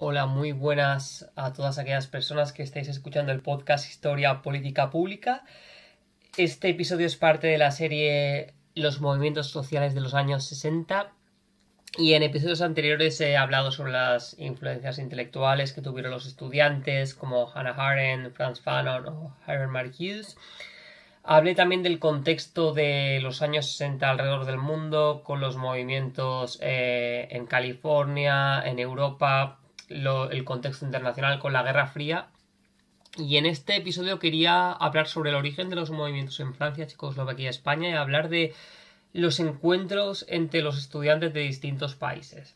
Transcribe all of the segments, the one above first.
Hola, muy buenas a todas aquellas personas que estáis escuchando el podcast Historia Política Pública. Este episodio es parte de la serie Los movimientos sociales de los años 60 y en episodios anteriores he hablado sobre las influencias intelectuales que tuvieron los estudiantes como Hannah Arendt, Franz Fanon o Herbert Marcuse. Hablé también del contexto de los años 60 alrededor del mundo, con los movimientos eh, en California, en Europa, el contexto internacional con la Guerra Fría. Y en este episodio quería hablar sobre el origen de los movimientos en Francia, Checoslovaquia y España y hablar de los encuentros entre los estudiantes de distintos países.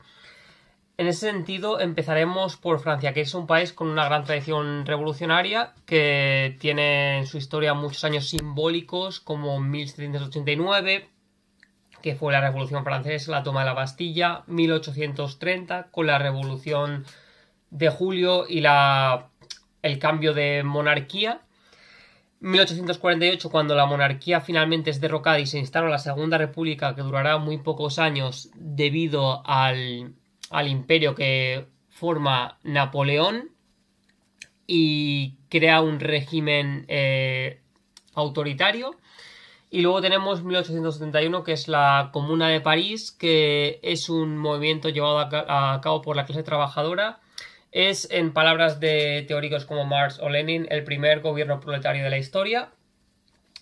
En ese sentido, empezaremos por Francia, que es un país con una gran tradición revolucionaria, que tiene en su historia muchos años simbólicos, como 1789, que fue la Revolución Francesa, la toma de la Bastilla, 1830 con la Revolución de Julio y la, el cambio de monarquía. 1848 cuando la monarquía finalmente es derrocada y se instala la Segunda República que durará muy pocos años debido al, imperio que forma Napoleón y crea un régimen eh, autoritario. Y luego tenemos 1871, que es la Comuna de París, que es un movimiento llevado a cabo por la clase trabajadora. Es, en palabras de teóricos como Marx o Lenin, el primer gobierno proletario de la historia.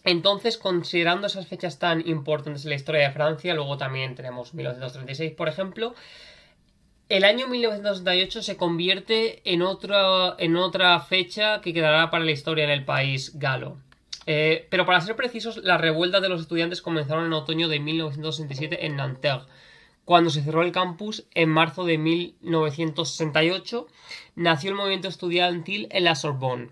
Entonces, considerando esas fechas tan importantes en la historia de Francia, luego también tenemos 1936, por ejemplo, el año 1968 se convierte en, otra en otra fecha que quedará para la historia en el país galo. Eh, pero para ser precisos, las revueltas de los estudiantes comenzaron en otoño de 1967 en Nanterre. Cuando se cerró el campus en marzo de 1968, nació el movimiento estudiantil en la Sorbonne.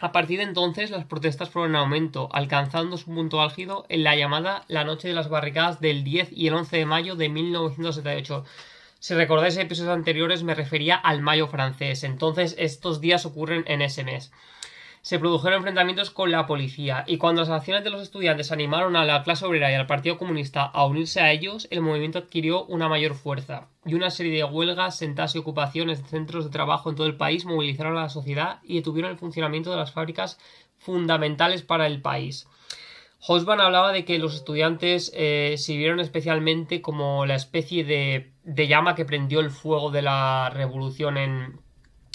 A partir de entonces, las protestas fueron en aumento, alcanzando su punto álgido en la llamada La Noche de las Barricadas del 10 y el 11 de mayo de 1978. Si recordáis episodios anteriores, me refería al mayo francés, entonces estos días ocurren en ese mes se produjeron enfrentamientos con la policía y cuando las acciones de los estudiantes animaron a la clase obrera y al Partido Comunista a unirse a ellos, el movimiento adquirió una mayor fuerza y una serie de huelgas, sentas y ocupaciones de centros de trabajo en todo el país movilizaron a la sociedad y detuvieron el funcionamiento de las fábricas fundamentales para el país. Hosban hablaba de que los estudiantes eh, sirvieron especialmente como la especie de llama que prendió el fuego de la revolución en,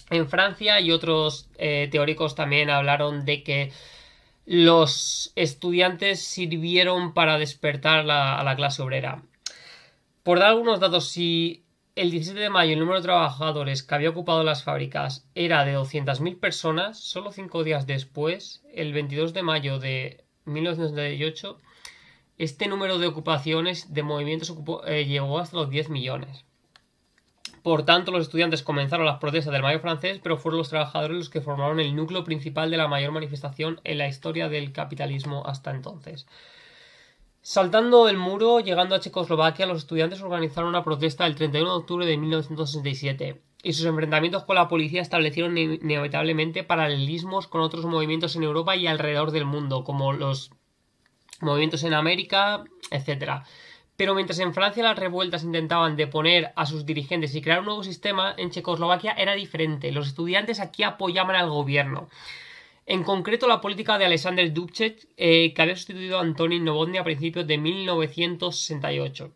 en Francia y otros eh, teóricos también hablaron de que los estudiantes sirvieron para despertar a la clase obrera. Por dar algunos datos, si el 17 de mayo el número de trabajadores que había ocupado las fábricas era de 200.000 personas, solo cinco días después, el 22 de mayo de 1998, este número de ocupaciones de movimientos eh, llegó hasta los 10 millones. Por tanto, los estudiantes comenzaron las protestas del mayo francés, pero fueron los trabajadores los que formaron el núcleo principal de la mayor manifestación en la historia del capitalismo hasta entonces. Saltando el muro, llegando a Checoslovaquia, los estudiantes organizaron una protesta el 31 de octubre de 1967 y sus enfrentamientos con la policía establecieron inevitablemente paralelismos con otros movimientos en Europa y alrededor del mundo, como los movimientos en América, etc. Pero mientras en Francia las revueltas intentaban deponer a sus dirigentes y crear un nuevo sistema, en Checoslovaquia era diferente. Los estudiantes aquí apoyaban al gobierno. En concreto, la política de Alexander Dubček, eh, que había sustituido a Antonín Novotny a principios de 1968.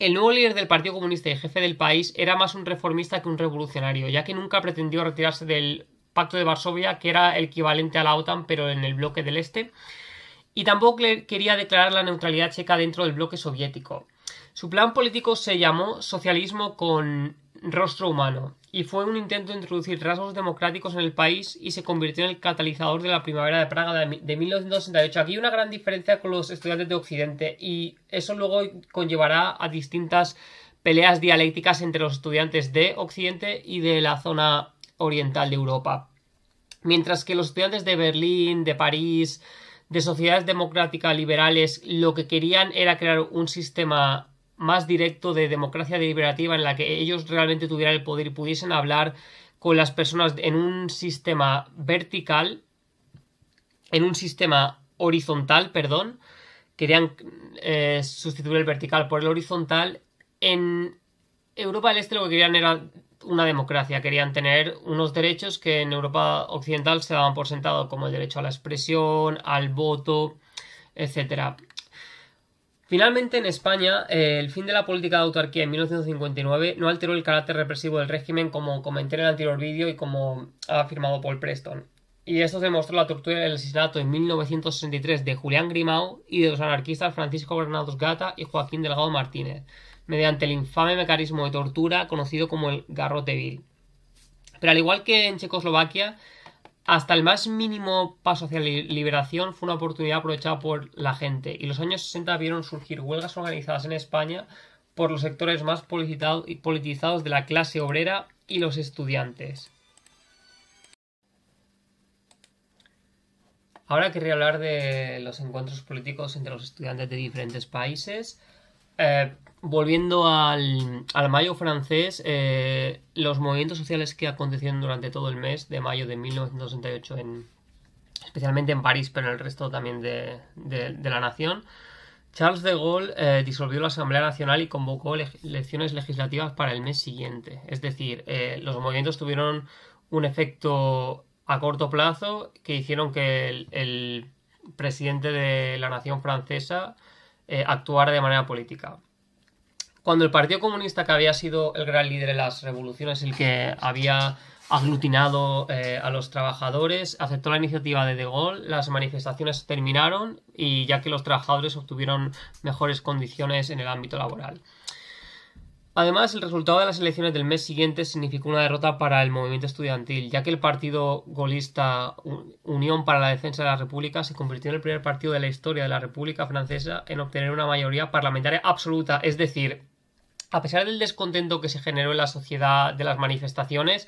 El nuevo líder del Partido Comunista y jefe del país era más un reformista que un revolucionario, ya que nunca pretendió retirarse del Pacto de Varsovia, que era el equivalente a la OTAN, pero en el bloque del Este y tampoco quería declarar la neutralidad checa dentro del bloque soviético. Su plan político se llamó socialismo con rostro humano y fue un intento de introducir rasgos democráticos en el país y se convirtió en el catalizador de la primavera de Praga de 1968. Aquí hay una gran diferencia con los estudiantes de Occidente y eso luego conllevará a distintas peleas dialécticas entre los estudiantes de Occidente y de la zona oriental de Europa. Mientras que los estudiantes de Berlín, de París, de sociedades democráticas liberales lo que querían era crear un sistema más directo de democracia deliberativa en la que ellos realmente tuvieran el poder y pudiesen hablar con las personas en un sistema vertical, en un sistema horizontal, perdón, querían eh, sustituir el vertical por el horizontal. En Europa del Este lo que querían era una democracia, querían tener unos derechos que en Europa Occidental se daban por sentado, como el derecho a la expresión, al voto, etc. Finalmente, en España, eh, el fin de la política de autarquía en 1959 no alteró el carácter represivo del régimen como comenté en el anterior vídeo y como ha afirmado Paul Preston y esto demostró la tortura del asesinato en 1963 de Julián Grimau y de los anarquistas Francisco Bernardo Gata y Joaquín Delgado Martínez, mediante el infame mecanismo de tortura conocido como el garrote vil. Pero al igual que en Checoslovaquia, hasta el más mínimo paso hacia la liberación fue una oportunidad aprovechada por la gente, y los años 60 vieron surgir huelgas organizadas en España por los sectores más politizados de la clase obrera y los estudiantes. Ahora querría hablar de los encuentros políticos entre los estudiantes de diferentes países. Eh, volviendo al, mayo francés, eh, los movimientos sociales que acontecieron durante todo el mes de mayo de 1968, en, especialmente en París, pero en el resto también de, la nación, Charles de Gaulle eh, disolvió la Asamblea Nacional y convocó elecciones legislativas para el mes siguiente. Es decir, los movimientos tuvieron un efecto a corto plazo que hicieron que el, presidente de la nación francesa eh, actuara de manera política. Cuando el Partido Comunista, que había sido el gran líder de las revoluciones, el que había aglutinado eh, a los trabajadores, aceptó la iniciativa de De Gaulle, las manifestaciones terminaron y ya que los trabajadores obtuvieron mejores condiciones en el ámbito laboral. Además, el resultado de las elecciones del mes siguiente significó una derrota para el movimiento estudiantil, ya que el partido golista Unión para la Defensa de la República se convirtió en el primer partido de la historia de la República Francesa en obtener una mayoría parlamentaria absoluta, es decir, a pesar del descontento que se generó en la sociedad de las manifestaciones,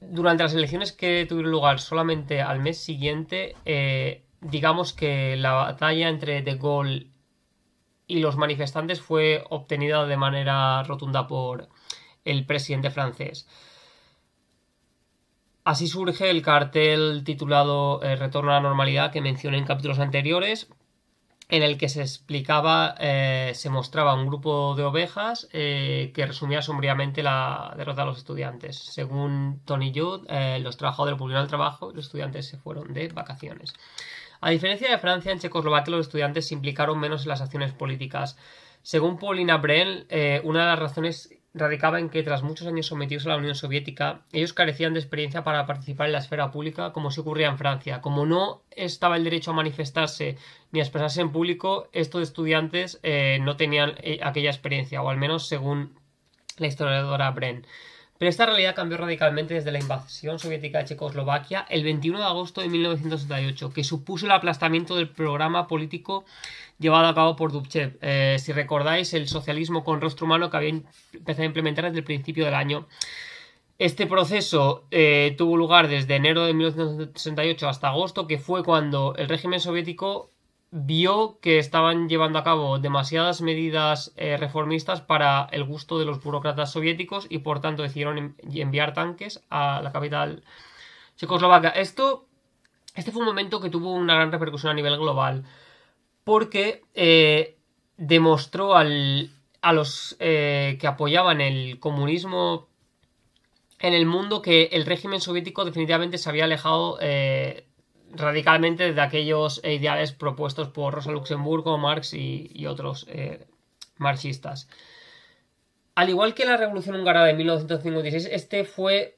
durante las elecciones que tuvieron lugar solamente al mes siguiente, eh, digamos que la batalla entre De Gaulle y los manifestantes fue obtenida de manera rotunda por el presidente francés. Así surge el cartel titulado eh, Retorno a la normalidad que mencioné en capítulos anteriores, en el que se explicaba, eh, se mostraba un grupo de ovejas eh, que resumía sombríamente la derrota de los estudiantes. Según Tony Judd, los trabajadores volvieron al trabajo y los estudiantes se fueron de vacaciones. A diferencia de Francia, en Checoslovaquia los estudiantes se implicaron menos en las acciones políticas. Según Paulina Brenn, eh, una de las razones radicaba en que tras muchos años sometidos a la Unión Soviética, ellos carecían de experiencia para participar en la esfera pública como se ocurría en Francia. Como no estaba el derecho a manifestarse ni a expresarse en público, estos estudiantes eh, no tenían eh, aquella experiencia, o al menos según la historiadora Brenn. Pero esta realidad cambió radicalmente desde la invasión soviética de Checoslovaquia el 21 de agosto de 1968, que supuso el aplastamiento del programa político llevado a cabo por Dubchev. Eh, si recordáis, el socialismo con rostro humano que había empezado a implementar desde el principio del año. Este proceso eh, tuvo lugar desde enero de 1968 hasta agosto, que fue cuando el régimen soviético vio que estaban llevando a cabo demasiadas medidas eh, reformistas para el gusto de los burócratas soviéticos y por tanto decidieron enviar tanques a la capital checoslovaca. Esto, este fue un momento que tuvo una gran repercusión a nivel global porque eh, demostró a los eh, que apoyaban el comunismo en el mundo que el régimen soviético definitivamente se había alejado radicalmente de aquellos eh, ideales propuestos por Rosa Luxemburgo, Marx y, otros eh, marxistas. Al igual que la Revolución Húngara de 1956, este fue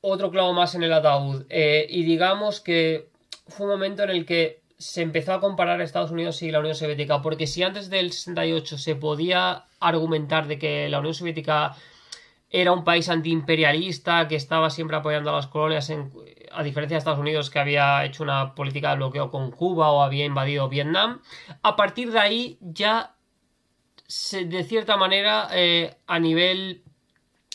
otro clavo más en el ataúd. Eh, y digamos que fue un momento en el que se empezó a comparar Estados Unidos y la Unión Soviética, porque si antes del 68 se podía argumentar de que la Unión Soviética era un país antiimperialista, que estaba siempre apoyando a las colonias en, a diferencia de Estados Unidos que había hecho una política de bloqueo con Cuba o había invadido Vietnam, a partir de ahí ya de cierta manera eh, a nivel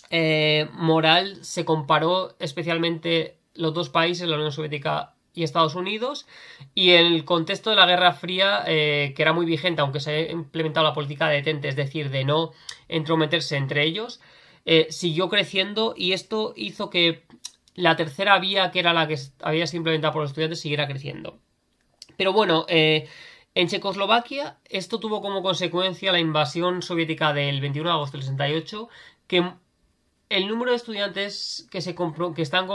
eh, moral se comparó especialmente los dos países, la Unión Soviética y Estados Unidos, y en el contexto de la Guerra Fría, eh, que era muy vigente, aunque se ha implementado la política de detente, es decir, de no entrometerse entre ellos, siguió creciendo y esto hizo que la tercera vía, que era la que había sido implementada por los estudiantes, siguiera creciendo. Pero bueno, eh, en Checoslovaquia esto tuvo como consecuencia la invasión soviética del 21 de agosto del 68, que el número de estudiantes que, se están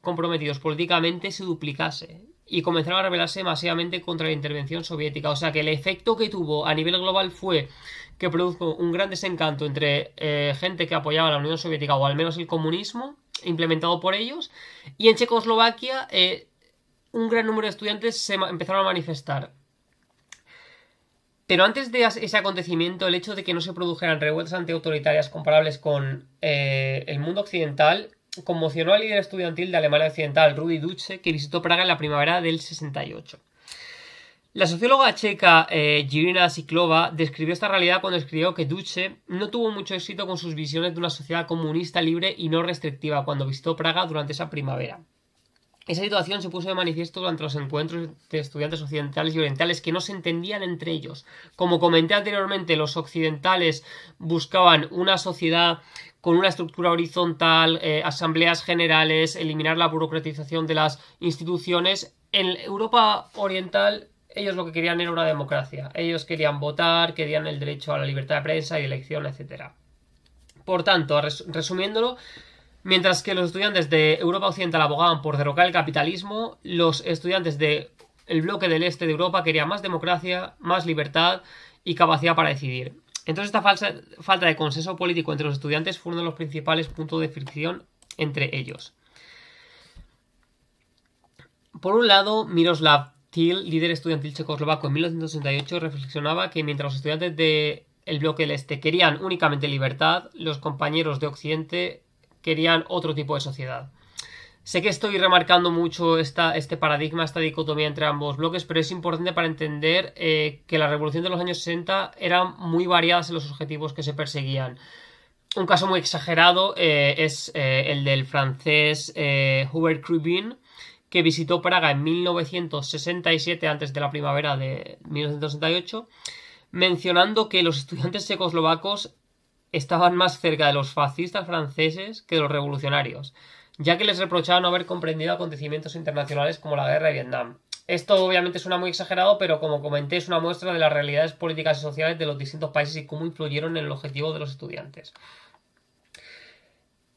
comprometidos políticamente se duplicase y comenzaron a rebelarse masivamente contra la intervención soviética. O sea que el efecto que tuvo a nivel global fue que produjo un gran desencanto entre eh, gente que apoyaba la Unión Soviética o al menos el comunismo implementado por ellos y en Checoslovaquia eh, un gran número de estudiantes se empezaron a manifestar. Pero antes de ese acontecimiento, el hecho de que no se produjeran revueltas antiautoritarias comparables con eh, el mundo occidental conmocionó al líder estudiantil de Alemania Occidental, Rudi Dutze, que visitó Praga en la primavera del 68. La socióloga checa Jirina eh, Siklova describió esta realidad cuando escribió que Duce no tuvo mucho éxito con sus visiones de una sociedad comunista libre y no restrictiva cuando visitó Praga durante esa primavera. Esa situación se puso de manifiesto durante los encuentros de estudiantes occidentales y orientales que no se entendían entre ellos. Como comenté anteriormente, los occidentales buscaban una sociedad con una estructura horizontal, eh, asambleas generales, eliminar la burocratización de las instituciones. En Europa Oriental ellos lo que querían era una democracia. Ellos querían votar, querían el derecho a la libertad de prensa y elección, etc. Por tanto, resumiéndolo, Mientras que los estudiantes de Europa Occidental abogaban por derrocar el capitalismo, los estudiantes del bloque del este de Europa querían más democracia, más libertad y capacidad para decidir. Entonces esta falsa, falta de consenso político entre los estudiantes fue uno de los principales puntos de fricción entre ellos. Por un lado, Miroslav Til, líder estudiantil checoslovaco en 1968, reflexionaba que mientras los estudiantes del bloque del Este querían únicamente libertad, los compañeros de Occidente querían otro tipo de sociedad. Sé que estoy remarcando mucho este paradigma, esta dicotomía entre ambos bloques, pero es importante para entender eh, que la revolución de los años 60 eran muy variadas en los objetivos que se perseguían. Un caso muy exagerado eh, es eh, el del francés Hubert Crubin, que visitó Praga en 1967, antes de la primavera de 1968, mencionando que los estudiantes checoslovacos estaban más cerca de los fascistas franceses que de los revolucionarios, ya que les reprochaban no haber comprendido acontecimientos internacionales como la guerra de Vietnam. Esto obviamente suena muy exagerado, pero como comenté es una muestra de las realidades políticas y sociales de los distintos países y cómo influyeron en el objetivo de los estudiantes.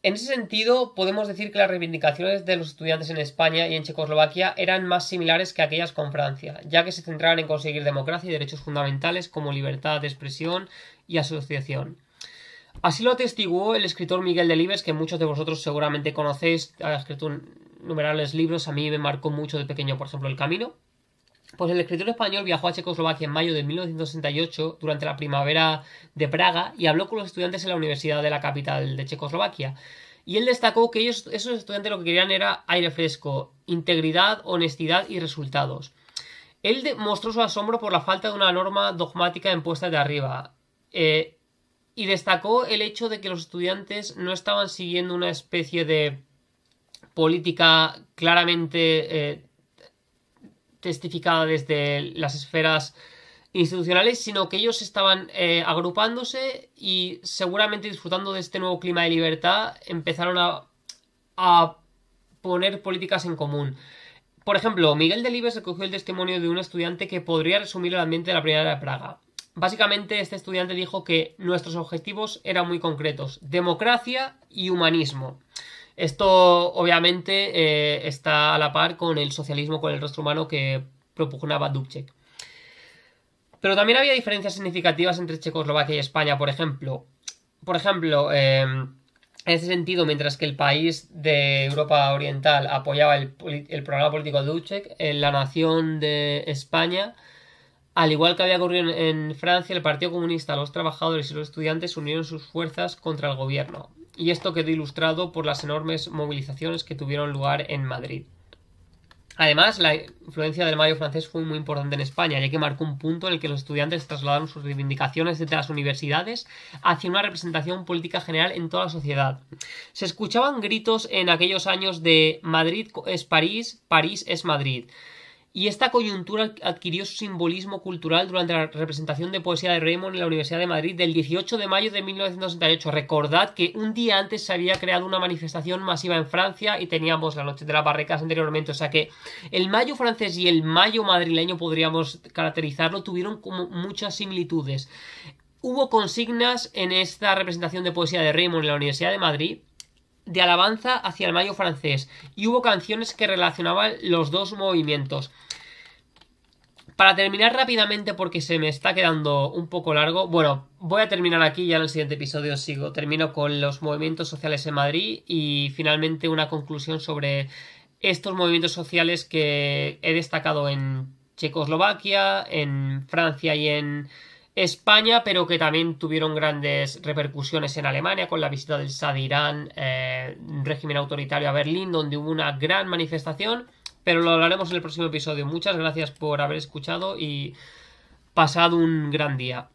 En ese sentido, podemos decir que las reivindicaciones de los estudiantes en España y en Checoslovaquia eran más similares que aquellas con Francia, ya que se centraban en conseguir democracia y derechos fundamentales como libertad de expresión y asociación. Así lo atestiguó el escritor Miguel Delibes, que muchos de vosotros seguramente conocéis, ha escrito innumerables libros, a mí me marcó mucho de pequeño, por ejemplo, El Camino. Pues el escritor español viajó a Checoslovaquia en mayo de 1968 durante la primavera de Praga y habló con los estudiantes en la universidad de la capital de Checoslovaquia. Y él destacó que ellos, esos estudiantes lo que querían era aire fresco, integridad, honestidad y resultados. Él demostró su asombro por la falta de una norma dogmática impuesta de arriba. Eh, y destacó el hecho de que los estudiantes no estaban siguiendo una especie de política claramente eh, testificada desde las esferas institucionales, sino que ellos estaban eh, agrupándose y seguramente disfrutando de este nuevo clima de libertad empezaron a, a poner políticas en común. Por ejemplo, Miguel Delibes recogió el testimonio de un estudiante que podría resumir el ambiente de la primera de Praga. Básicamente este estudiante dijo que nuestros objetivos eran muy concretos, democracia y humanismo. Esto obviamente eh, está a la par con el socialismo con el rostro humano que propugnaba Dubček. Pero también había diferencias significativas entre Checoslovaquia y España, por ejemplo. Por ejemplo, em, en ese sentido, mientras que el país de Europa Oriental apoyaba el, programa político de Dubček, en la nación de España al igual que había ocurrido en, Francia, el Partido Comunista, los trabajadores y los estudiantes unieron sus fuerzas contra el gobierno, y esto quedó ilustrado por las enormes movilizaciones que tuvieron lugar en Madrid. Además, la influencia del mayo francés fue muy importante en España, ya que marcó un punto en el que los estudiantes trasladaron sus reivindicaciones desde las universidades hacia una representación política general en toda la sociedad. Se escuchaban gritos en aquellos años de Madrid es París, París es Madrid y esta coyuntura adquirió su simbolismo cultural durante la representación de poesía de Raymond en la Universidad de Madrid del 18 de mayo de 1968. Recordad que un día antes se había creado una manifestación masiva en Francia y teníamos la noche de las barricas anteriormente, o sea que el mayo francés y el mayo madrileño, podríamos caracterizarlo, tuvieron como muchas similitudes. Hubo consignas en esta representación de poesía de Raymond en la Universidad de Madrid de alabanza hacia el mayo francés y hubo canciones que relacionaban los dos movimientos. Para terminar rápidamente, porque se me está quedando un poco largo, bueno, voy a terminar aquí, ya en el siguiente episodio sigo, termino con los movimientos sociales en Madrid y finalmente una conclusión sobre estos movimientos sociales que he destacado en Checoslovaquia, en Francia y en España, pero que también tuvieron grandes repercusiones en Alemania con la visita del Sadirán, eh, régimen autoritario a Berlín, donde hubo una gran manifestación. Pero lo hablaremos en el próximo episodio. Muchas gracias por haber escuchado y pasado un gran día.